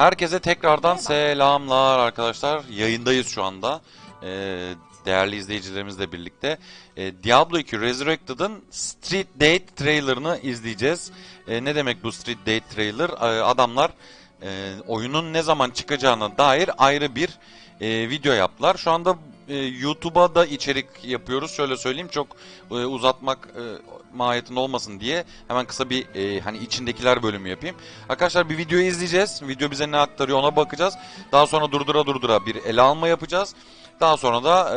Herkese tekrardan selamlar arkadaşlar. Yayındayız şu anda. Ee, değerli izleyicilerimizle birlikte. Ee, Diablo 2 Resurrected'ın Street Date trailerını izleyeceğiz. Ee, ne demek bu Street Date trailer? Ee, adamlar e, oyunun ne zaman çıkacağına dair ayrı bir e, video yaptılar. Şu anda e, YouTube'a da içerik yapıyoruz. Şöyle söyleyeyim çok e, uzatmak e, mahiyetinde olmasın diye hemen kısa bir e, hani içindekiler bölümü yapayım. Arkadaşlar bir video izleyeceğiz. Video bize ne aktarıyor ona bakacağız. Daha sonra durdura durdura bir ele alma yapacağız. Daha sonra da e,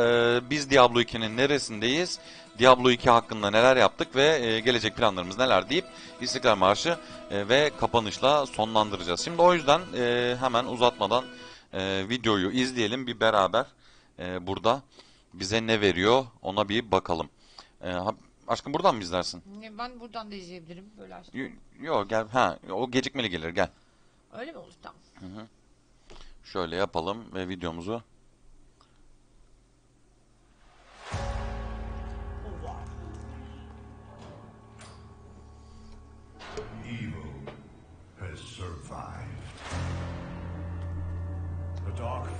biz Diablo 2'nin neresindeyiz? Diablo 2 hakkında neler yaptık ve e, gelecek planlarımız neler deyip İstiklal Marşı e, ve kapanışla sonlandıracağız. Şimdi o yüzden e, hemen uzatmadan e, videoyu izleyelim bir beraber e, burada bize ne veriyor ona bir bakalım. E, aşkım buradan mı izlersin? Ben buradan da izleyebilirim. Böyle açtım. Yok yo, gel. Ha, o gecikmeli gelir gel. Öyle mi olur tamam. Hı hı. Şöyle yapalım ve videomuzu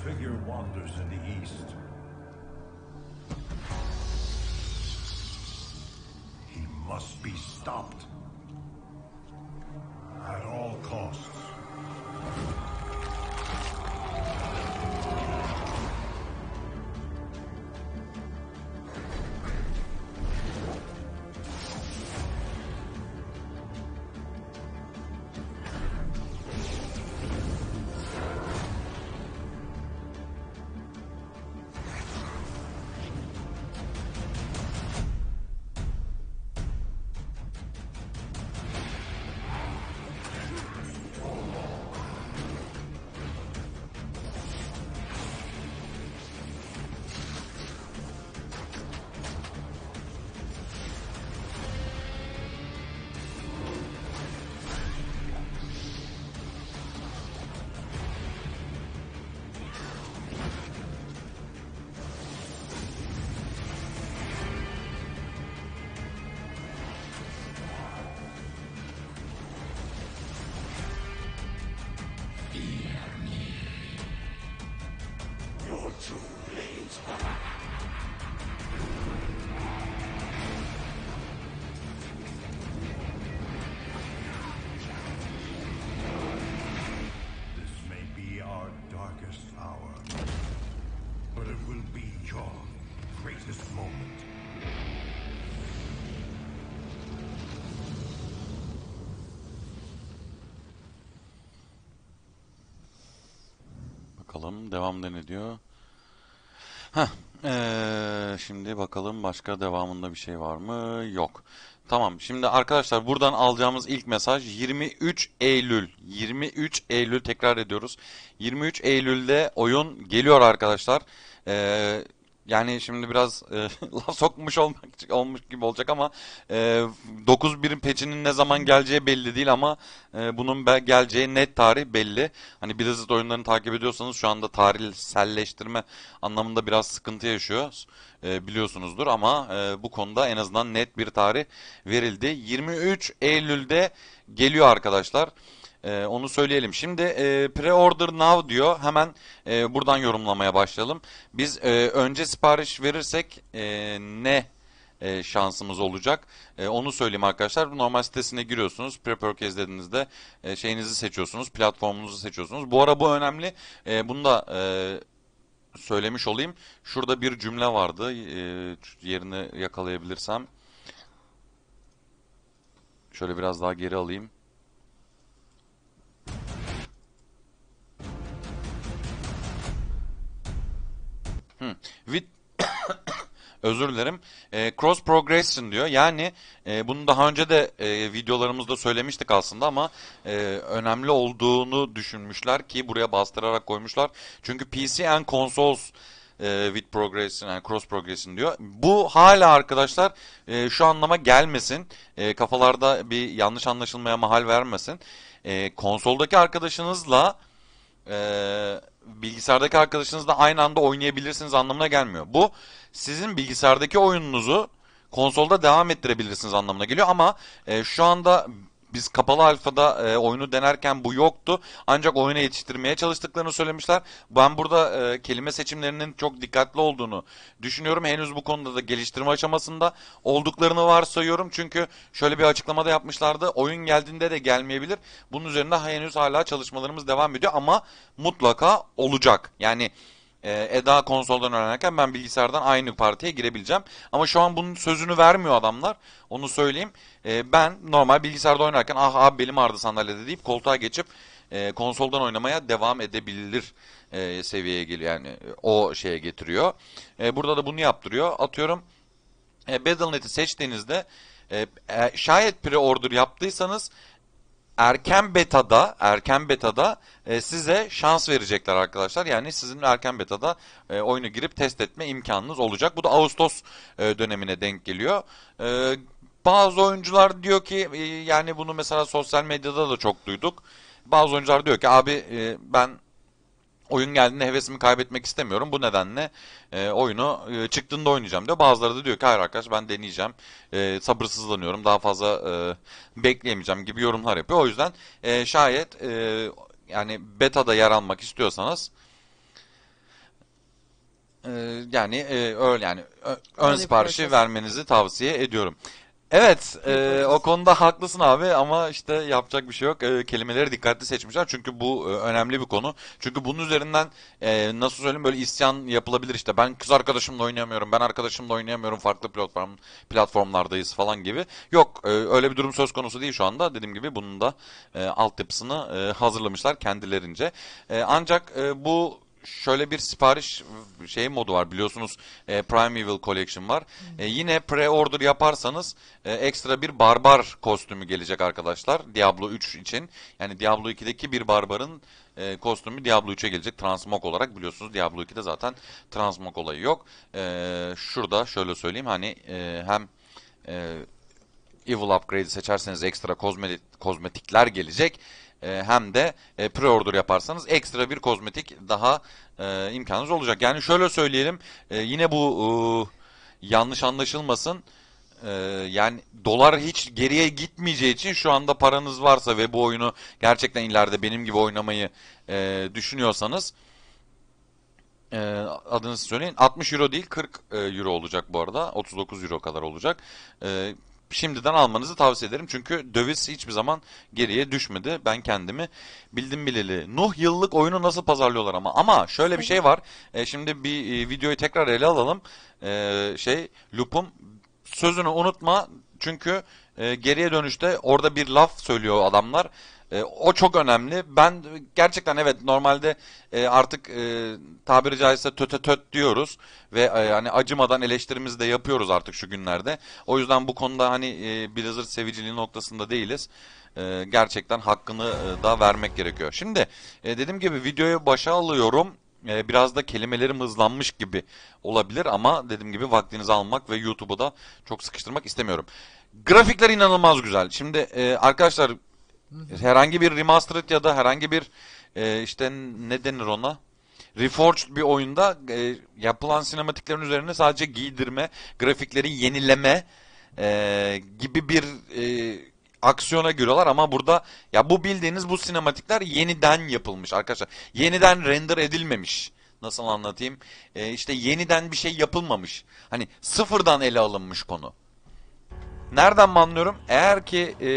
figure wanders in the east. He must be stopped. At all costs. bakalım. Devamda ne diyor? Heh, ee, şimdi bakalım başka devamında bir şey var mı? Yok. Tamam şimdi arkadaşlar buradan alacağımız ilk mesaj 23 Eylül. 23 Eylül tekrar ediyoruz. 23 Eylül'de oyun geliyor arkadaşlar. Ee, yani şimdi biraz e, laf sokmuş olmak olmuş gibi olacak ama e, 9-1'in peçinin ne zaman geleceği belli değil ama e, bunun be, geleceği net tarih belli. Hani Blizzard oyunlarını takip ediyorsanız şu anda tarihselleştirme anlamında biraz sıkıntı yaşıyor e, biliyorsunuzdur ama e, bu konuda en azından net bir tarih verildi. 23 Eylül'de geliyor arkadaşlar. E, onu söyleyelim. Şimdi e, pre-order now diyor. Hemen e, buradan yorumlamaya başlayalım. Biz e, önce sipariş verirsek e, ne e, şansımız olacak. E, onu söyleyeyim arkadaşlar. Normal sitesine giriyorsunuz. Pre-Perkez dediğinizde e, şeyinizi seçiyorsunuz. Platformunuzu seçiyorsunuz. Bu ara bu önemli. E, bunu da e, söylemiş olayım. Şurada bir cümle vardı. E, yerini yakalayabilirsem. Şöyle biraz daha geri alayım. with özür dilerim. E, cross progression diyor. Yani e, bunu daha önce de e, videolarımızda söylemiştik aslında ama e, önemli olduğunu düşünmüşler ki buraya bastırarak koymuşlar. Çünkü PC and consoles e, with progression yani cross progression diyor. Bu hala arkadaşlar e, şu anlama gelmesin. E, kafalarda bir yanlış anlaşılmaya mahal vermesin. E, konsoldaki arkadaşınızla eee bilgisayardaki arkadaşınızla aynı anda oynayabilirsiniz anlamına gelmiyor. Bu sizin bilgisayardaki oyununuzu konsolda devam ettirebilirsiniz anlamına geliyor ama e, şu anda biz kapalı alfada e, oyunu denerken bu yoktu. Ancak oyuna yetiştirmeye çalıştıklarını söylemişler. Ben burada e, kelime seçimlerinin çok dikkatli olduğunu düşünüyorum. Henüz bu konuda da geliştirme aşamasında olduklarını varsayıyorum. Çünkü şöyle bir açıklamada yapmışlardı. Oyun geldiğinde de gelmeyebilir. Bunun üzerinde henüz hala çalışmalarımız devam ediyor ama mutlaka olacak. Yani ee, Eda konsoldan oynarken ben bilgisayardan aynı partiye girebileceğim. Ama şu an bunun sözünü vermiyor adamlar. Onu söyleyeyim. Ee, ben normal bilgisayarda oynarken ah abi belim ağrıdı sandalyede deyip koltuğa geçip e, konsoldan oynamaya devam edebilir e, seviyeye geliyor. Yani e, o şeye getiriyor. burada da bunu yaptırıyor. Atıyorum e, Battle.net'i seçtiğinizde şayet pre-order yaptıysanız erken betada erken betada e, size şans verecekler arkadaşlar. Yani sizin erken betada e, oyunu girip test etme imkanınız olacak. Bu da Ağustos e, dönemine denk geliyor. E, bazı oyuncular diyor ki e, yani bunu mesela sosyal medyada da çok duyduk. Bazı oyuncular diyor ki abi e, ben oyun geldiğinde hevesimi kaybetmek istemiyorum. Bu nedenle e, oyunu e, çıktığında oynayacağım diyor. Bazıları da diyor ki hayır arkadaş ben deneyeceğim. E, sabırsızlanıyorum. Daha fazla e, bekleyemeyeceğim gibi yorumlar yapıyor. O yüzden e, şayet e, yani beta'da yer almak istiyorsanız e, yani e, öyle yani ön siparişi vermenizi tavsiye ediyorum. Evet, e, o konuda haklısın abi ama işte yapacak bir şey yok. E, kelimeleri dikkatli seçmişler çünkü bu e, önemli bir konu. Çünkü bunun üzerinden e, nasıl söyleyeyim böyle isyan yapılabilir işte. Ben kız arkadaşımla oynayamıyorum, ben arkadaşımla oynayamıyorum, farklı platform platformlardayız falan gibi. Yok, e, öyle bir durum söz konusu değil şu anda. Dediğim gibi bunun da e, altyapısını e, hazırlamışlar kendilerince. E, ancak e, bu şöyle bir sipariş şey modu var biliyorsunuz e, Primeval Collection var. E, yine pre-order yaparsanız e, ekstra bir barbar kostümü gelecek arkadaşlar Diablo 3 için. Yani Diablo 2'deki bir barbarın e, kostümü Diablo 3'e gelecek transmog olarak biliyorsunuz Diablo 2'de zaten transmog olayı yok. E, şurada şöyle söyleyeyim hani e, hem e, Evil Upgrade'i seçerseniz ekstra kozmetikler gelecek. E, hem de e, pre-order yaparsanız ekstra bir kozmetik daha e, imkanınız olacak. Yani şöyle söyleyelim yine bu yanlış anlaşılmasın. yani dolar hiç geriye gitmeyeceği için şu anda paranız varsa ve bu oyunu gerçekten ileride benim gibi oynamayı düşünüyorsanız adınızı söyleyin. 60 euro değil 40 euro olacak bu arada. 39 euro kadar olacak şimdiden almanızı tavsiye ederim. Çünkü döviz hiçbir zaman geriye düşmedi. Ben kendimi bildim bileli. Nuh yıllık oyunu nasıl pazarlıyorlar ama. Ama şöyle bir şey var. E, şimdi bir e, videoyu tekrar ele alalım. E, şey Lupum sözünü unutma. Çünkü e, geriye dönüşte orada bir laf söylüyor adamlar. E, o çok önemli. Ben gerçekten evet normalde e, artık e, tabiri caizse töte töt diyoruz ve e, hani acımadan eleştirimizi de yapıyoruz artık şu günlerde. O yüzden bu konuda hani e, Blizzard seviciliği noktasında değiliz. E, gerçekten hakkını e, da vermek gerekiyor. Şimdi e, dediğim gibi videoyu başa alıyorum e, biraz da kelimelerim hızlanmış gibi olabilir ama dediğim gibi vaktinizi almak ve YouTube'u da çok sıkıştırmak istemiyorum. Grafikler inanılmaz güzel. Şimdi e, arkadaşlar Herhangi bir remastered ya da herhangi bir e, işte ne denir ona? Reforged bir oyunda e, yapılan sinematiklerin üzerine sadece giydirme, grafikleri yenileme e, gibi bir e, aksiyona giriyorlar ama burada ya bu bildiğiniz bu sinematikler yeniden yapılmış arkadaşlar. Yeniden render edilmemiş. Nasıl anlatayım? E, işte yeniden bir şey yapılmamış. Hani sıfırdan ele alınmış konu. Nereden mi anlıyorum? Eğer ki e,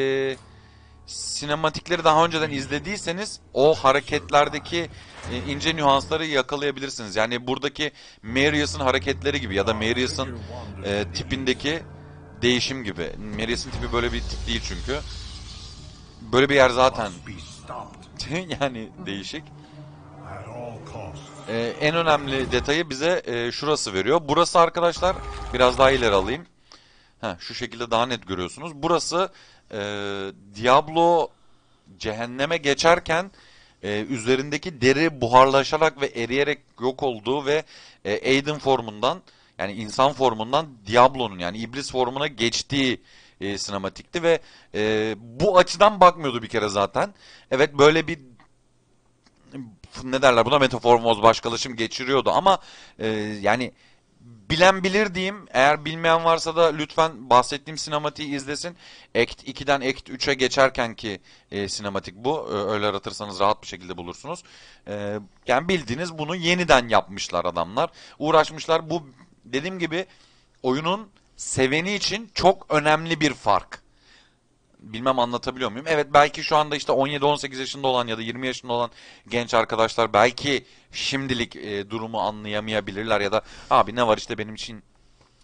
sinematikleri daha önceden izlediyseniz o hareketlerdeki e, ince nüansları yakalayabilirsiniz. Yani buradaki Marius'un hareketleri gibi ya da Marius'un e, tipindeki değişim gibi. Marius'un tipi böyle bir tip değil çünkü. Böyle bir yer zaten yani değişik. Ee, en önemli detayı bize e, şurası veriyor. Burası arkadaşlar biraz daha ileri alayım. Heh, şu şekilde daha net görüyorsunuz. Burası e, Diablo cehenneme geçerken e, üzerindeki deri buharlaşarak ve eriyerek yok olduğu ve e, Aiden formundan yani insan formundan Diablo'nun yani iblis formuna geçtiği e, sinematikti ve e, bu açıdan bakmıyordu bir kere zaten. Evet böyle bir ne derler buna metaformoz başkalaşım geçiriyordu ama e, yani bilen bilir diyeyim. Eğer bilmeyen varsa da lütfen bahsettiğim sinematiği izlesin. Act 2'den Act 3'e geçerken ki e, sinematik bu. E, öyle aratırsanız rahat bir şekilde bulursunuz. E, yani bildiğiniz bunu yeniden yapmışlar adamlar. Uğraşmışlar. Bu dediğim gibi oyunun seveni için çok önemli bir fark. Bilmem anlatabiliyor muyum? Evet belki şu anda işte 17-18 yaşında olan ya da 20 yaşında olan genç arkadaşlar belki şimdilik e, durumu anlayamayabilirler ya da abi ne var işte benim için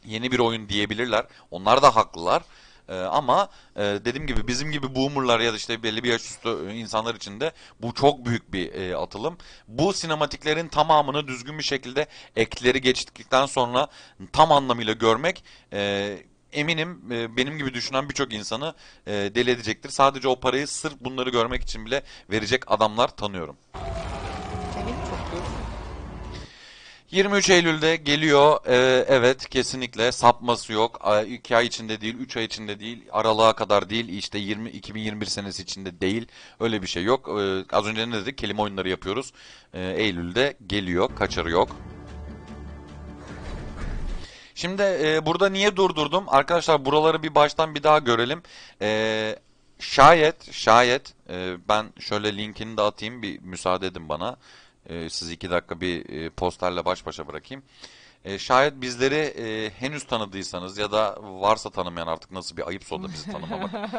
yeni bir oyun diyebilirler. Onlar da haklılar. E, ama e, dediğim gibi bizim gibi boomerlar ya da işte belli bir yaş üstü e, insanlar için de bu çok büyük bir e, atılım. Bu sinematiklerin tamamını düzgün bir şekilde ekleri geçtikten sonra tam anlamıyla görmek e, eminim e, benim gibi düşünen birçok insanı e, deli edecektir. Sadece o parayı sırf bunları görmek için bile verecek adamlar tanıyorum. 23 Eylül'de geliyor. Ee, evet kesinlikle sapması yok. 2 ay içinde değil, 3 ay içinde değil, aralığa kadar değil, işte 20 2021 senesi içinde değil. Öyle bir şey yok. Ee, az önce ne dedik? Kelime oyunları yapıyoruz. Ee, Eylül'de geliyor. Kaçarı yok. Şimdi e, burada niye durdurdum? Arkadaşlar buraları bir baştan bir daha görelim. E, şayet, şayet e, ben şöyle linkini de atayım. Bir müsaade edin bana. E, sizi iki dakika bir e, posterle baş başa bırakayım. E, şayet bizleri e, henüz tanıdıysanız ya da varsa tanımayan artık nasıl bir ayıp oldu bizi tanımamak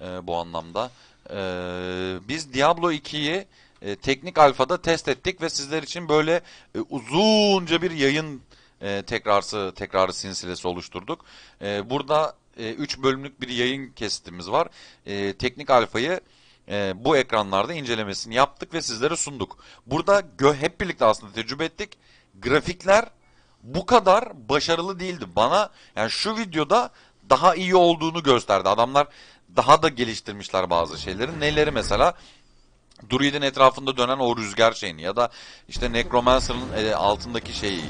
e, bu anlamda. E, biz Diablo 2'yi e, teknik alfada test ettik ve sizler için böyle e, uzunca bir yayın e, tekrarsı tekrarı sinsilesi oluşturduk. E, burada 3 e, bölümlük bir yayın kesitimiz var. E, teknik alfayı e, bu ekranlarda incelemesini yaptık ve sizlere sunduk. Burada hep birlikte aslında tecrübe ettik. Grafikler bu kadar başarılı değildi. Bana yani şu videoda daha iyi olduğunu gösterdi. Adamlar daha da geliştirmişler bazı şeyleri. Neleri mesela? Druid'in etrafında dönen o rüzgar şeyini ya da işte Necromancer'ın e, altındaki şeyi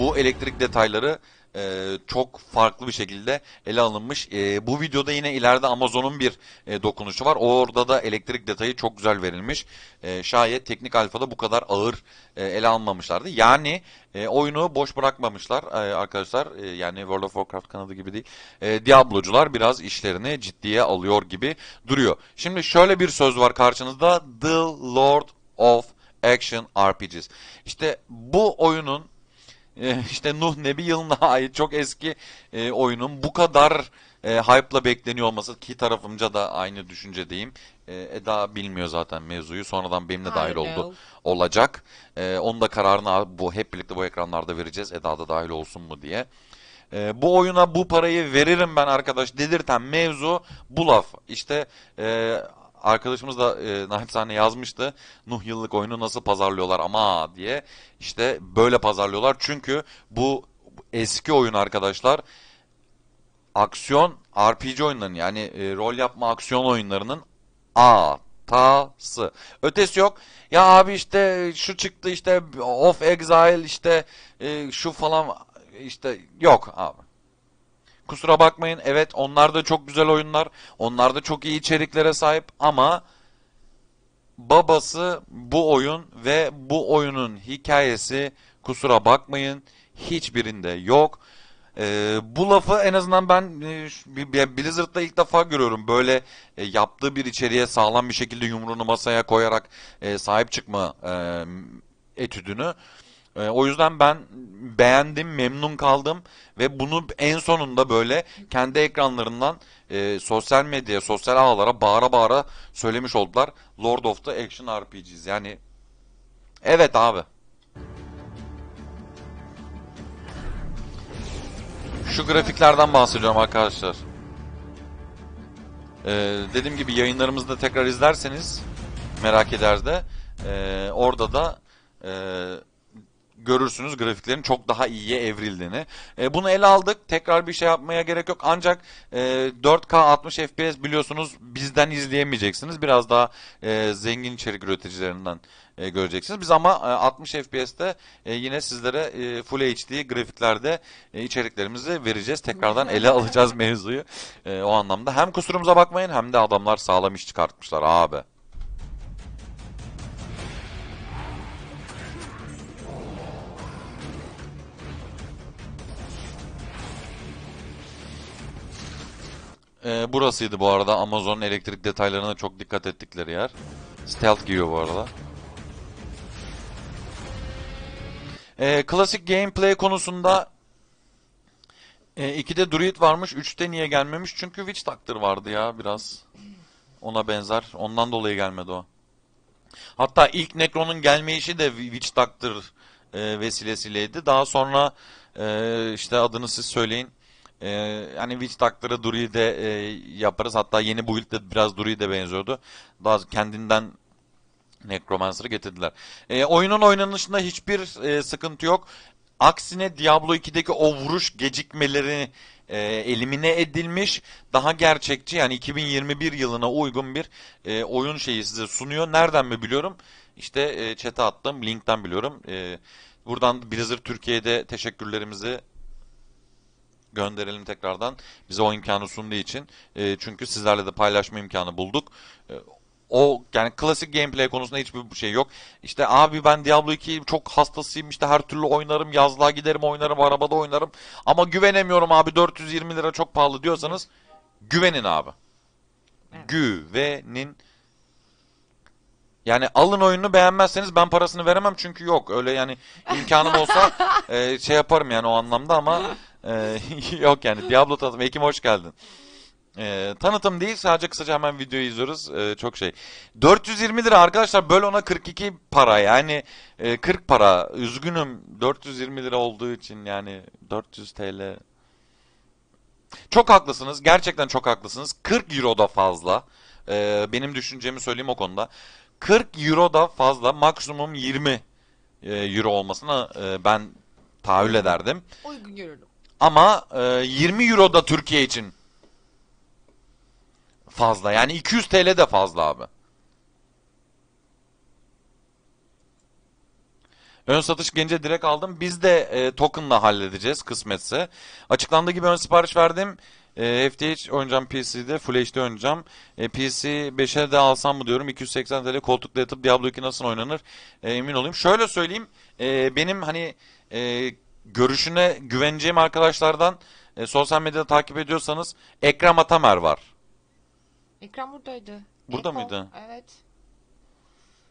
bu elektrik detayları e, çok farklı bir şekilde ele alınmış. E, bu videoda yine ileride Amazon'un bir e, dokunuşu var. Orada da elektrik detayı çok güzel verilmiş. E, şayet teknik alfada bu kadar ağır e, ele almamışlardı. Yani e, oyunu boş bırakmamışlar e, arkadaşlar. E, yani World of Warcraft kanadı gibi değil. E, Diablocular biraz işlerini ciddiye alıyor gibi duruyor. Şimdi şöyle bir söz var karşınızda. The Lord of Action RPGs. İşte bu oyunun e, işte Nuh Nebi yılına ait çok eski e, oyunun bu kadar e, hype'la bekleniyor olması ki tarafımca da aynı düşüncedeyim. E, Eda bilmiyor zaten mevzuyu. Sonradan benimle dahil oldu olacak. E, onun da kararını bu hep birlikte bu ekranlarda vereceğiz. Eda da dahil olsun mu diye. E, bu oyuna bu parayı veririm ben arkadaş dedirten mevzu bu laf. İşte e, arkadaşımız da e, naçizane yazmıştı. Nuh yıllık oyunu nasıl pazarlıyorlar ama diye. İşte böyle pazarlıyorlar. Çünkü bu eski oyun arkadaşlar aksiyon RPG oyunlarının yani e, rol yapma aksiyon oyunlarının A hatası. Ötesi yok. Ya abi işte şu çıktı işte Of Exile işte e, şu falan işte yok abi kusura bakmayın. Evet onlar da çok güzel oyunlar. Onlar da çok iyi içeriklere sahip ama babası bu oyun ve bu oyunun hikayesi kusura bakmayın hiçbirinde yok. Ee, bu lafı en azından ben e, Blizzard'da ilk defa görüyorum. Böyle e, yaptığı bir içeriğe sağlam bir şekilde yumruğunu masaya koyarak e, sahip çıkma e, etüdünü. E, o yüzden ben beğendim, memnun kaldım ve bunu en sonunda böyle kendi ekranlarından e, sosyal medyaya, sosyal ağlara bağıra bağıra söylemiş oldular. Lord of the Action RPGs. Yani evet abi. Şu grafiklerden bahsediyorum arkadaşlar. Ee, dediğim gibi yayınlarımızı da tekrar izlerseniz merak eder de e, orada da e, görürsünüz grafiklerin çok daha iyiye evrildiğini. E, bunu ele aldık. Tekrar bir şey yapmaya gerek yok. Ancak e, 4K 60 FPS biliyorsunuz bizden izleyemeyeceksiniz. Biraz daha e, zengin içerik üreticilerinden e, göreceksiniz. Biz ama e, 60 FPS'te e, yine sizlere e, Full HD grafiklerde e, içeriklerimizi vereceğiz. Tekrardan ele alacağız mevzuyu. E, o anlamda hem kusurumuza bakmayın hem de adamlar sağlam iş çıkartmışlar abi. e, burasıydı bu arada. Amazon'un elektrik detaylarına çok dikkat ettikleri yer. Stealth giyiyor bu arada. E, klasik gameplay konusunda e, 2'de Druid varmış, 3'te niye gelmemiş? Çünkü Witch Doctor vardı ya biraz. Ona benzer. Ondan dolayı gelmedi o. Hatta ilk Necron'un gelmeyişi de Witch Doctor e, vesilesiyleydi. Daha sonra e, işte adını siz söyleyin. Ee, yani Witch takları Duri'yi de e, yaparız. Hatta yeni build de biraz Duri'yi de benziyordu. Daha kendinden Necromancer'ı getirdiler. Ee, oyunun oynanışında hiçbir e, sıkıntı yok. Aksine Diablo 2'deki o vuruş gecikmeleri e, elimine edilmiş. Daha gerçekçi yani 2021 yılına uygun bir e, oyun şeyi size sunuyor. Nereden mi biliyorum? İşte e, chat'e attım. Linkten biliyorum. E, buradan Blizzard Türkiye'de teşekkürlerimizi gönderelim tekrardan. Bize o imkanı sunduğu için. E, çünkü sizlerle de paylaşma imkanı bulduk. E, o yani klasik gameplay konusunda hiçbir şey yok. İşte abi ben Diablo 2 çok hastasıyım işte her türlü oynarım yazlığa giderim oynarım arabada oynarım. Ama güvenemiyorum abi 420 lira çok pahalı diyorsanız güvenin abi. Evet. Güvenin. Yani alın oyununu beğenmezseniz ben parasını veremem çünkü yok. Öyle yani imkanım olsa e, şey yaparım yani o anlamda ama Ee, yok yani Diablo tanıtımı. Ekim hoş geldin. Ee, tanıtım değil sadece kısaca hemen videoyu izliyoruz. Ee, çok şey. 420 lira arkadaşlar böl ona 42 para yani e, 40 para. Üzgünüm 420 lira olduğu için yani 400 TL. Çok haklısınız. Gerçekten çok haklısınız. 40 euro da fazla. Ee, benim düşüncemi söyleyeyim o konuda. 40 euro da fazla maksimum 20 e, euro olmasına e, ben tahayyül ederdim. Uygun görürdüm. Ama e, 20 euro da Türkiye için fazla. Yani 200 TL de fazla abi. Ön satış gence direkt aldım. Biz de e, token'la halledeceğiz kısmetse. Açıklandığı gibi ön sipariş verdim. E, FTH oynayacağım PC'de. Full HD oynayacağım. E, PC 5'e de alsam mı diyorum. 280 TL koltukla yatıp Diablo 2 nasıl oynanır? E, emin olayım. Şöyle söyleyeyim. E, benim hani e, görüşüne güveneceğim arkadaşlardan e, sosyal medyada takip ediyorsanız Ekrem Atamer var. Ekrem buradaydı. Burada Apple, mıydı? Evet.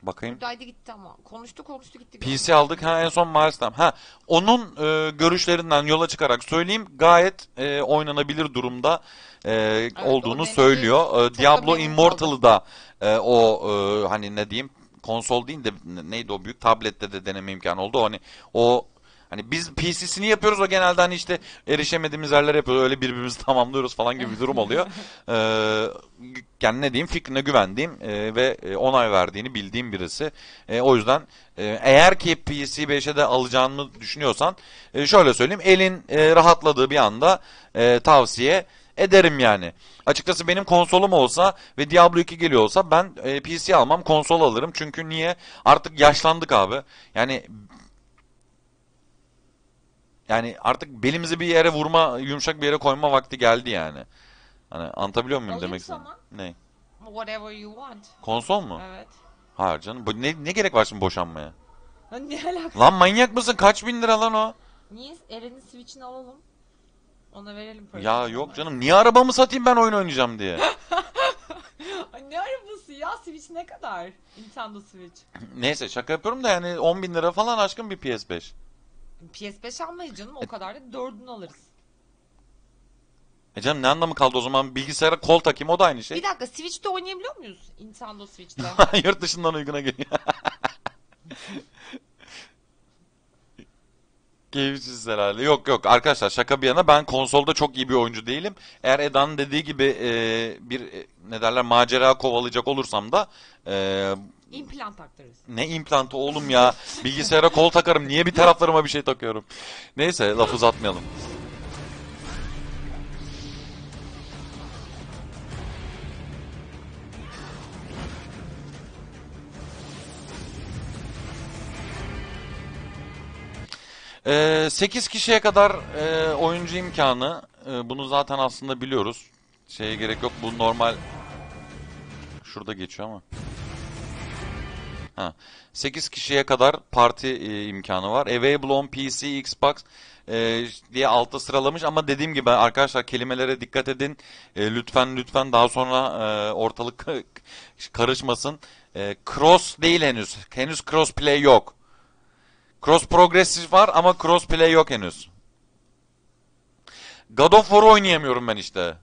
Bakayım. Buradaydı gitti ama. Konuştu konuştu gitti. PC aldık. Ha en son Mars'tan. Ha onun e, görüşlerinden yola çıkarak söyleyeyim gayet e, oynanabilir durumda e, evet, olduğunu söylüyor. E, Diablo Immortal'ı da e, o e, hani ne diyeyim konsol değil de neydi o büyük tablette de deneme imkanı oldu. hani o Hani biz PC'sini yapıyoruz o genelde hani işte erişemediğimiz yerler yapıyoruz. Öyle birbirimizi tamamlıyoruz falan gibi bir durum oluyor. ee, yani ne diyeyim fikrine güvendiğim e, ve e, onay verdiğini bildiğim birisi. E, o yüzden e, eğer ki PC 5'e de alacağını düşünüyorsan e, şöyle söyleyeyim elin e, rahatladığı bir anda e, tavsiye ederim yani. Açıkçası benim konsolum olsa ve Diablo 2 geliyor olsa ben e, PC almam konsol alırım. Çünkü niye? Artık yaşlandık abi. Yani yani artık belimizi bir yere vurma, yumuşak bir yere koyma vakti geldi yani. Hani anlatabiliyor muyum Alayım demek istedim? sana. Ne? Whatever you want. Konsol mu? Evet. Hayır canım. Bu- Ne, ne gerek var şimdi boşanmaya? Lan ne alaka? Lan manyak mısın? Kaç bin lira lan o? Niye Eren'in Switch'ini alalım? Ona verelim parayı. Ya yok canım. Niye arabamı satayım ben oyun oynayacağım diye? ne arabası ya? Switch ne kadar? Nintendo Switch. Neyse şaka yapıyorum da yani 10 bin lira falan aşkın bir PS5. PS5 almayız canım o e- kadar da dördünü alırız. E canım ne anlamı kaldı o zaman bilgisayara kol takayım o da aynı şey. Bir dakika Switch'te oynayabiliyor muyuz? Nintendo Switch'te. Yurt dışından uyguna geliyor. Keyifsiz herhalde. Yok yok arkadaşlar şaka bir yana ben konsolda çok iyi bir oyuncu değilim. Eğer Eda'nın dediği gibi e, bir e, ne derler macera kovalayacak olursam da e, İmplant taktırırız. Ne implantı oğlum ya? Bilgisayara kol takarım. Niye bir taraflarıma bir şey takıyorum? Neyse laf uzatmayalım. Ee, 8 kişiye kadar e, oyuncu imkanı. E, bunu zaten aslında biliyoruz. Şeye gerek yok. Bu normal... Şurada geçiyor ama. Ha. 8 kişiye kadar parti e, imkanı var. Available on PC, Xbox e, diye altta sıralamış ama dediğim gibi arkadaşlar kelimelere dikkat edin. E, lütfen lütfen daha sonra e, ortalık karışmasın. E, cross değil henüz. Henüz cross play yok. Cross progressive var ama cross play yok henüz. God of War oynayamıyorum ben işte.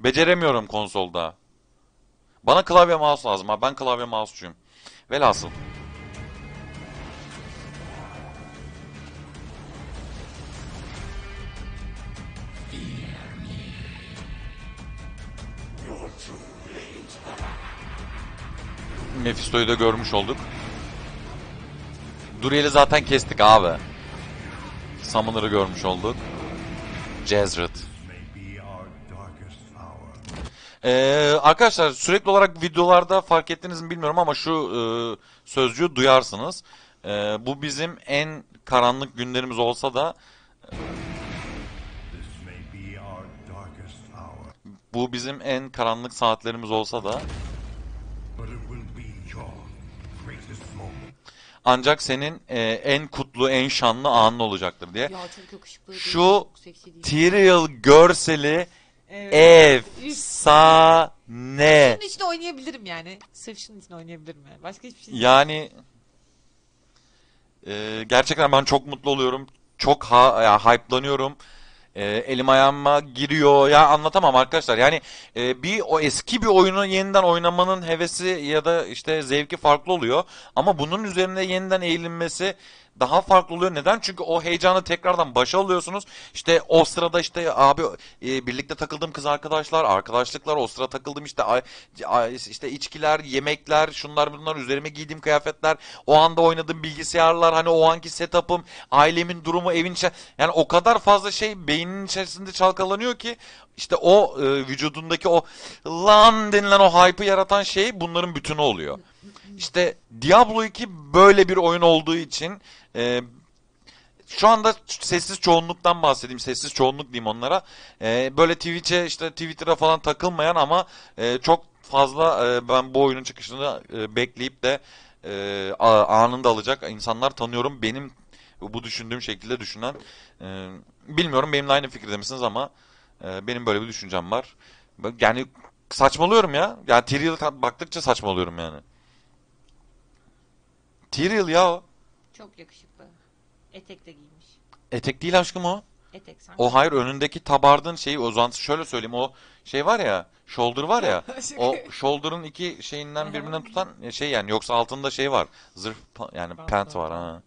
Beceremiyorum konsolda. Bana klavye mouse lazım ha. Ben klavye mouse'cuyum. Velhasıl. Mephisto'yu da görmüş olduk. Duriel'i zaten kestik abi. Summoner'ı görmüş olduk. Jezret. Ee, arkadaşlar sürekli olarak videolarda fark ettiniz mi bilmiyorum ama şu e, sözcüğü duyarsınız. E, bu bizim en karanlık günlerimiz olsa da bu bizim en karanlık saatlerimiz olsa da ancak senin e, en kutlu, en şanlı anın olacaktır diye. Ya, Şu Tyrael şey görseli Evet. Efsane. Şunun için oynayabilirim yani. Sırf şunun için oynayabilirim yani. Başka hiçbir şey Yani e, gerçekten ben çok mutlu oluyorum. Çok ha, ya, hype'lanıyorum. E, elim ayağıma giriyor. Ya anlatamam arkadaşlar. Yani e, bir o eski bir oyunu yeniden oynamanın hevesi ya da işte zevki farklı oluyor. Ama bunun üzerine yeniden eğilinmesi daha farklı oluyor. Neden? Çünkü o heyecanı tekrardan başa alıyorsunuz. İşte o sırada işte abi e, birlikte takıldığım kız arkadaşlar, arkadaşlıklar, o sıra takıldığım işte a, a, işte içkiler, yemekler, şunlar bunlar, üzerime giydiğim kıyafetler, o anda oynadığım bilgisayarlar, hani o anki setup'ım, ailemin durumu, evin içi yani o kadar fazla şey beynin içerisinde çalkalanıyor ki işte o e, vücudundaki o lan denilen o hype'ı yaratan şey bunların bütünü oluyor. İşte Diablo 2 böyle bir oyun olduğu için e, şu anda sessiz çoğunluktan bahsedeyim. Sessiz çoğunluk diyeyim onlara. E, böyle Twitch'e işte Twitter'a falan takılmayan ama e, çok fazla e, ben bu oyunun çıkışını e, bekleyip de e, anında alacak insanlar tanıyorum. Benim bu düşündüğüm şekilde düşünen e, bilmiyorum benimle aynı fikirde misiniz ama e, benim böyle bir düşüncem var. Yani saçmalıyorum ya. Ya Tyrail baktıkça saçmalıyorum yani. Tyrail ya o. Çok yakışıklı. Etek de giymiş. Etek değil aşkım o. Etek sanki. O hayır önündeki tabardın şeyi Ozansı şöyle söyleyeyim o şey var ya shoulder var ya o shoulder'ın iki şeyinden birbirinden tutan e, şey yani yoksa altında şey var zırh yani Pant pant var. ha.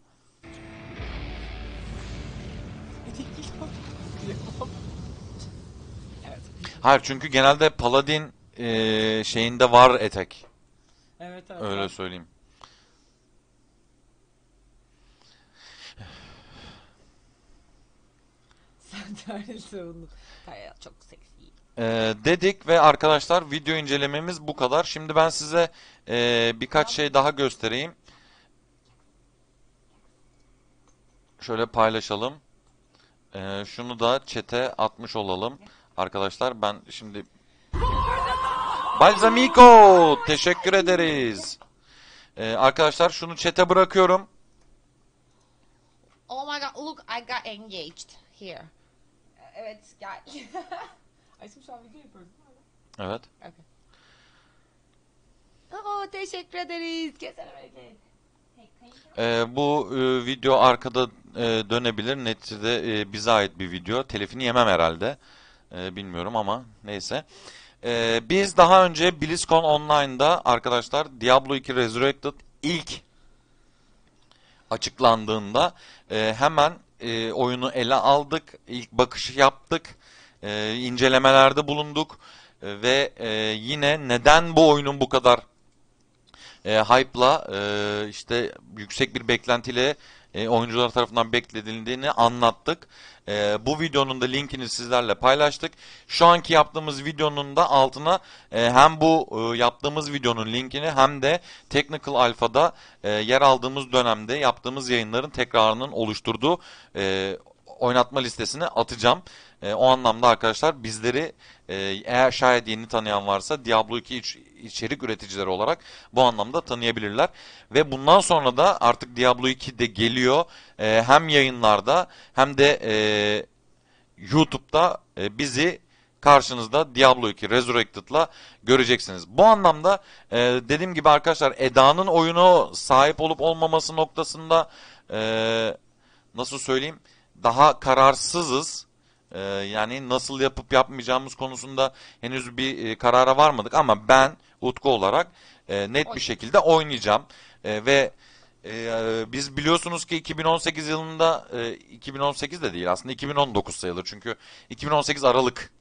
Hayır çünkü genelde paladin eee, şeyinde var etek Evet evet. öyle söyleyeyim. çok seksi. Ee, dedik ve arkadaşlar video incelememiz bu kadar. Şimdi ben size e, birkaç şey daha göstereyim. Şöyle paylaşalım. Ee, şunu da çete atmış olalım. Arkadaşlar ben şimdi... Balzamico! Teşekkür ederiz. Ee, arkadaşlar şunu çete bırakıyorum. Oh my god, look I got engaged here evet gel. Ayşem şu an video yapıyoruz değil mi? Evet. Okay. Oo, teşekkür ederiz. Kesin Ee, bu e, video arkada e, dönebilir. Neticede e, bize ait bir video. Telifini yemem herhalde. E, bilmiyorum ama neyse. E, biz daha önce BlizzCon Online'da arkadaşlar Diablo 2 Resurrected ilk açıklandığında e, hemen e, oyunu ele aldık, ilk bakışı yaptık, e, incelemelerde bulunduk e, ve e, yine neden bu oyunun bu kadar e, hype'la e, işte yüksek bir beklentiyle e, oyuncular tarafından beklenildiğini anlattık. E, bu videonun da linkini sizlerle paylaştık. Şu anki yaptığımız videonun da altına e, hem bu e, yaptığımız videonun linkini hem de Technical Alpha'da e, yer aldığımız dönemde yaptığımız yayınların tekrarının oluşturduğu e, oynatma listesine atacağım. E, o anlamda arkadaşlar bizleri e, eğer şayet yeni tanıyan varsa Diablo 2 iç, içerik üreticileri olarak bu anlamda tanıyabilirler. Ve bundan sonra da artık Diablo 2 de geliyor. E, hem yayınlarda hem de e, YouTube'da e, bizi karşınızda Diablo 2 Resurrected'la göreceksiniz. Bu anlamda e, dediğim gibi arkadaşlar Eda'nın oyunu sahip olup olmaması noktasında e, nasıl söyleyeyim daha kararsızız. Ee, yani nasıl yapıp yapmayacağımız konusunda henüz bir e, karara varmadık ama ben Utku olarak e, net bir şekilde oynayacağım. E, ve e, biz biliyorsunuz ki 2018 yılında e, 2018 de değil aslında 2019 sayılır çünkü 2018 Aralık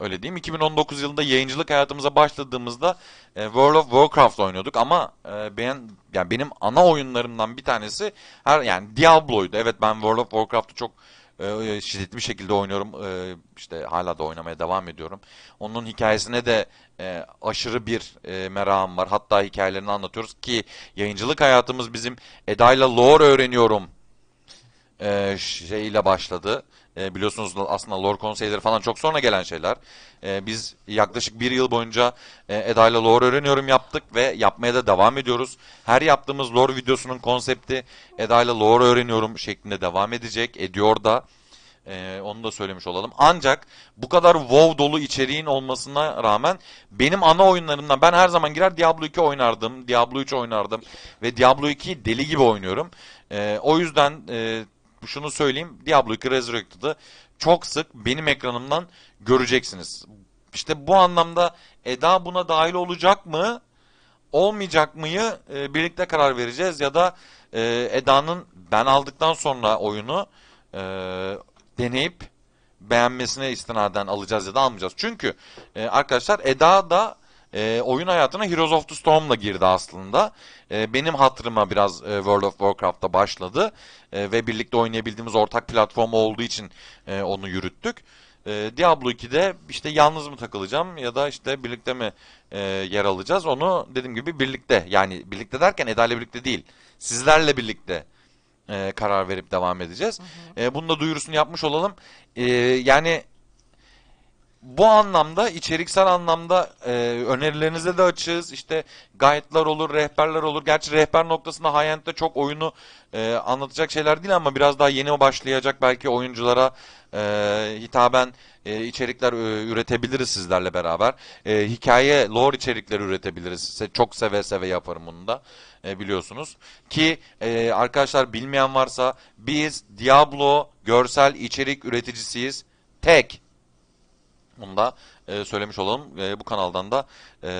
Öyle diyeyim. 2019 yılında yayıncılık hayatımıza başladığımızda e, World of Warcraft oynuyorduk ama e, ben yani benim ana oyunlarımdan bir tanesi her yani Diablo'ydu. Evet ben World of Warcraft'ı çok e, e, şiddetli bir şekilde oynuyorum. E, işte hala da oynamaya devam ediyorum. Onun hikayesine de e, aşırı bir e, merakım var. Hatta hikayelerini anlatıyoruz ki yayıncılık hayatımız bizim Eda'yla lore öğreniyorum e, şeyle başladı. E, biliyorsunuz aslında lore konseyleri falan çok sonra gelen şeyler. E, biz yaklaşık bir yıl boyunca e, Eda ile lore öğreniyorum yaptık ve yapmaya da devam ediyoruz. Her yaptığımız lore videosunun konsepti Eda ile lore öğreniyorum şeklinde devam edecek. Ediyor da. E, onu da söylemiş olalım. Ancak bu kadar WoW dolu içeriğin olmasına rağmen benim ana oyunlarımdan ben her zaman girer Diablo 2 oynardım. Diablo 3 oynardım. Ve Diablo 2'yi deli gibi oynuyorum. E, o yüzden e, şunu söyleyeyim. Diablo 2 Resurrected'ı çok sık benim ekranımdan göreceksiniz. İşte bu anlamda Eda buna dahil olacak mı? Olmayacak mıyı? E, birlikte karar vereceğiz ya da e, Eda'nın ben aldıktan sonra oyunu e, deneyip beğenmesine istinaden alacağız ya da almayacağız. Çünkü e, arkadaşlar Eda da e, oyun hayatına Heroes of the Storm'la girdi aslında. E, benim hatırıma biraz e, World of Warcraft'ta başladı e, ve birlikte oynayabildiğimiz ortak platform olduğu için e, onu yürüttük. E, Diablo 2'de işte yalnız mı takılacağım ya da işte birlikte mi e, yer alacağız onu dediğim gibi birlikte yani birlikte derken Eda'yla birlikte değil sizlerle birlikte e, karar verip devam edeceğiz. Hı hı. E, bunun da duyurusunu yapmış olalım. E, yani bu anlamda içeriksel anlamda e, önerilerinize de açığız. İşte guide'lar olur, rehberler olur. Gerçi rehber noktasında high end'de çok oyunu e, anlatacak şeyler değil ama biraz daha yeni başlayacak belki oyunculara e, hitaben e, içerikler e, üretebiliriz sizlerle beraber. E, hikaye, lore içerikleri üretebiliriz. size Çok seve seve yaparım bunu da e, biliyorsunuz. Ki e, arkadaşlar bilmeyen varsa biz Diablo görsel içerik üreticisiyiz. Tek bunu da e, söylemiş olalım. E, bu kanaldan da e,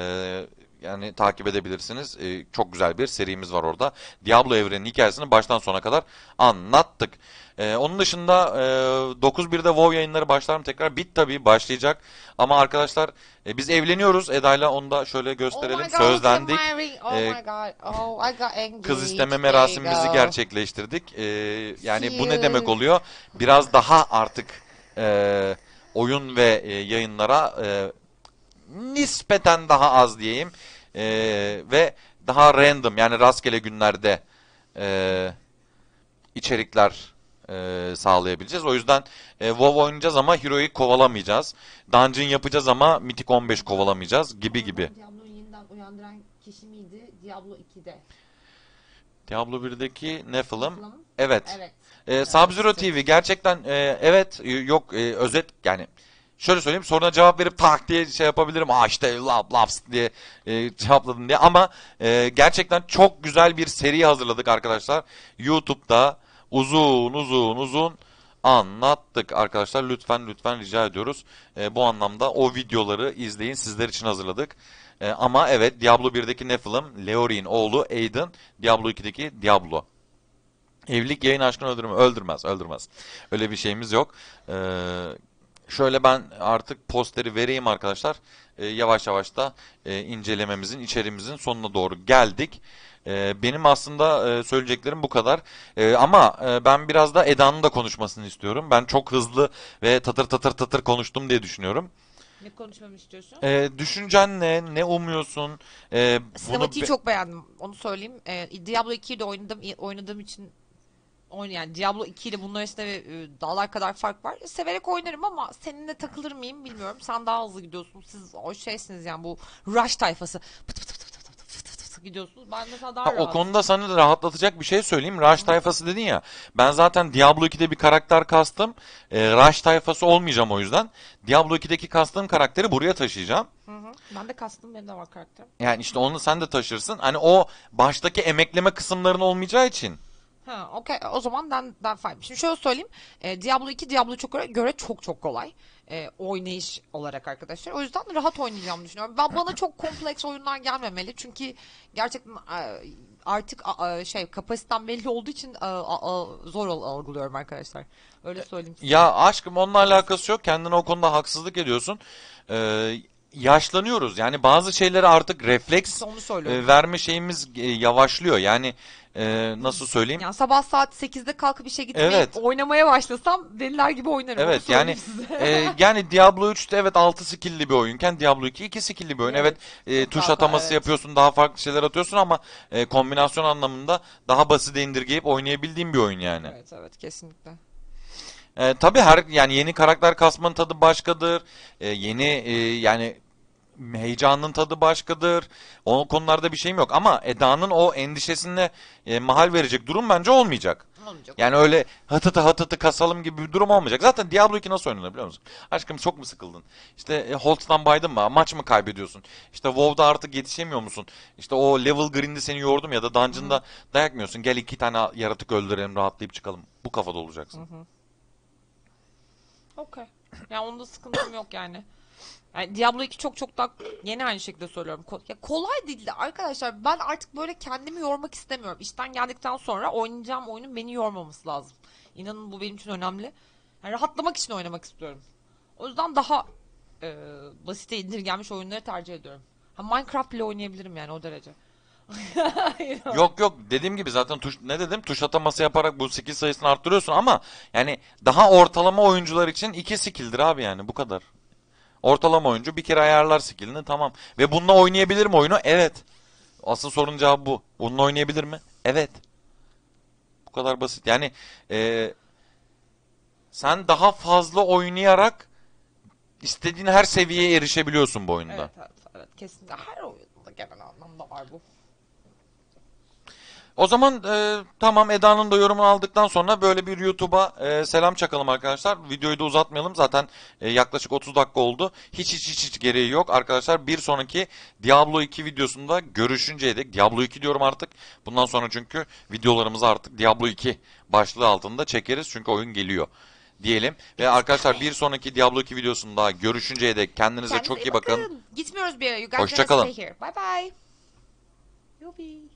yani takip edebilirsiniz. E, çok güzel bir serimiz var orada. Diablo evrenin hikayesini baştan sona kadar anlattık. E, onun dışında e, 9.1'de WoW yayınları başlar mı tekrar? Bit tabii başlayacak. Ama arkadaşlar e, biz evleniyoruz Eda'yla onu da şöyle gösterelim. Oh God, Sözlendik. Oh e, oh, I got angry. Kız isteme merasimimizi gerçekleştirdik. E, yani Cute. bu ne demek oluyor? Biraz daha artık... E, oyun ve e, yayınlara e, nispeten daha az diyeyim e, ve daha random yani rastgele günlerde e, içerikler e, sağlayabileceğiz. O yüzden e, WoW oynayacağız ama Hero'yu kovalamayacağız. Dungeon yapacağız ama Mythic 15 kovalamayacağız gibi gibi. Diablo'yu yeniden uyandıran kişi miydi Diablo 2'de? Diablo 1'deki Nephilim. Evet. Evet. E, Sabzero TV gerçekten e, evet yok e, özet yani şöyle söyleyeyim soruna cevap verip tak diye şey yapabilirim. ah işte lap laps diye e, cevapladın diye ama e, gerçekten çok güzel bir seri hazırladık arkadaşlar. YouTube'da uzun uzun uzun anlattık arkadaşlar. Lütfen lütfen rica ediyoruz. E, bu anlamda o videoları izleyin. Sizler için hazırladık. E, ama evet Diablo 1'deki Nephilim, Leorin oğlu Aiden, Diablo 2'deki Diablo. Evlilik yayın aşkını öldürme, öldürmez, öldürmez. Öyle bir şeyimiz yok. Ee, şöyle ben artık posteri vereyim arkadaşlar. Ee, yavaş yavaş da e, incelememizin, içerimizin sonuna doğru geldik. Ee, benim aslında e, söyleyeceklerim bu kadar. E, ama e, ben biraz da Eda'nın da konuşmasını istiyorum. Ben çok hızlı ve tatır tatır tatır konuştum diye düşünüyorum. Ne konuşmamı istiyorsun? Ee, düşüncen ne? Ne umuyorsun? Ee, Sinematiği be- çok beğendim. Onu söyleyeyim. Ee, Diablo 2'yi de oynadım, oynadığım için oyun yani Diablo 2 ile bunun arasında e, dağlar kadar fark var. Severek oynarım ama seninle takılır mıyım bilmiyorum. Sen daha hızlı gidiyorsun. Siz o şeysiniz yani bu rush tayfası. Pıt pıt pıt pıt pıt pıt pıt pıt pıt gidiyorsunuz. Ben mesela daha ha, O konuda sana rahatlatacak bir şey söyleyeyim. Rush tayfası dedin ya. Ben zaten Diablo 2'de bir karakter kastım. E, Rush tayfası olmayacağım o yüzden. Diablo 2'deki kastığım karakteri buraya taşıyacağım. Ben de kastım benim de var karakterim. Yani işte onu sen de taşırsın. Hani o baştaki emekleme kısımların olmayacağı için. Ha, okay. O zaman ben, ben fine. Şimdi şöyle söyleyeyim. E, Diablo 2 Diablo çok göre, çok çok kolay. E, oynayış olarak arkadaşlar. O yüzden rahat oynayacağımı düşünüyorum. Ben bana çok kompleks oyunlar gelmemeli. Çünkü gerçekten e, artık e, şey kapasitem belli olduğu için e, e, zor algılıyorum arkadaşlar. Öyle e, söyleyeyim. Size. Ya aşkım onunla alakası yok. Kendine o konuda haksızlık ediyorsun. Eee yaşlanıyoruz. Yani bazı şeyleri artık refleks e, verme şeyimiz e, yavaşlıyor. Yani e, nasıl söyleyeyim? Yani sabah saat 8'de kalkıp işe gitmeyip evet. oynamaya başlasam deliler gibi oynarım. Evet yani e, yani Diablo 3'te evet 6 skill'li bir oyunken Diablo 2 2 skill'li bir oyun. Evet, evet e, tuş daha, ataması evet. yapıyorsun daha farklı şeyler atıyorsun ama e, kombinasyon anlamında daha basit indirgeyip oynayabildiğim bir oyun yani. Evet evet kesinlikle. E, tabii her yani yeni karakter kasmanın tadı başkadır. E, yeni e, yani heyecanın tadı başkadır. O konularda bir şeyim yok ama Eda'nın o endişesine e, mahal verecek durum bence olmayacak. Olmayacak. Yani öyle hatıtı hatıtı kasalım gibi bir durum olmayacak. Zaten Diablo 2 nasıl oynanır biliyor musun? Aşkım çok mu sıkıldın? İşte e, Holtz'tan baydın mı? Maç mı kaybediyorsun? İşte WoW'da artık yetişemiyor musun? İşte o level grind'i seni yordum ya da dungeon'da Hı-hı. dayak yiyorsun. Gel iki tane yaratık öldürelim rahatlayıp çıkalım. Bu kafada olacaksın. Okey. Ya yani onda sıkıntım yok yani. Yani Diablo 2 çok çok daha yeni aynı şekilde söylüyorum. Ya kolay değildi arkadaşlar. Ben artık böyle kendimi yormak istemiyorum. İşten geldikten sonra oynayacağım oyunun beni yormaması lazım. İnanın bu benim için önemli. Yani rahatlamak için oynamak istiyorum. O yüzden daha e, basite indirgenmiş oyunları tercih ediyorum. Ha, Minecraft bile oynayabilirim yani o derece. yok yok dediğim gibi zaten tuş ne dedim tuş ataması yaparak bu skill sayısını arttırıyorsun ama yani daha ortalama oyuncular için iki skill'dir abi yani bu kadar. Ortalama oyuncu bir kere ayarlar skillini tamam. Ve bununla oynayabilir mi oyunu? Evet. Asıl sorunun cevabı bu. Bununla oynayabilir mi? Evet. Bu kadar basit. Yani e, sen daha fazla oynayarak istediğin her seviyeye erişebiliyorsun bu oyunda. Evet, evet, evet. kesinlikle her oyunda genel anlamda var bu. O zaman e, tamam Eda'nın da yorumunu aldıktan sonra böyle bir YouTube'a e, selam çakalım arkadaşlar. Videoyu da uzatmayalım zaten e, yaklaşık 30 dakika oldu. Hiç hiç hiç hiç gereği yok arkadaşlar. Bir sonraki Diablo 2 videosunda görüşünceye dek Diablo 2 diyorum artık. Bundan sonra çünkü videolarımızı artık Diablo 2 başlığı altında çekeriz çünkü oyun geliyor diyelim. Ve arkadaşlar bir sonraki Diablo 2 videosunda görüşünceye dek kendinize, kendinize çok iyi bakın. bakın. Gitmiyoruz bir yere. Hoşçakalın. Bye bye.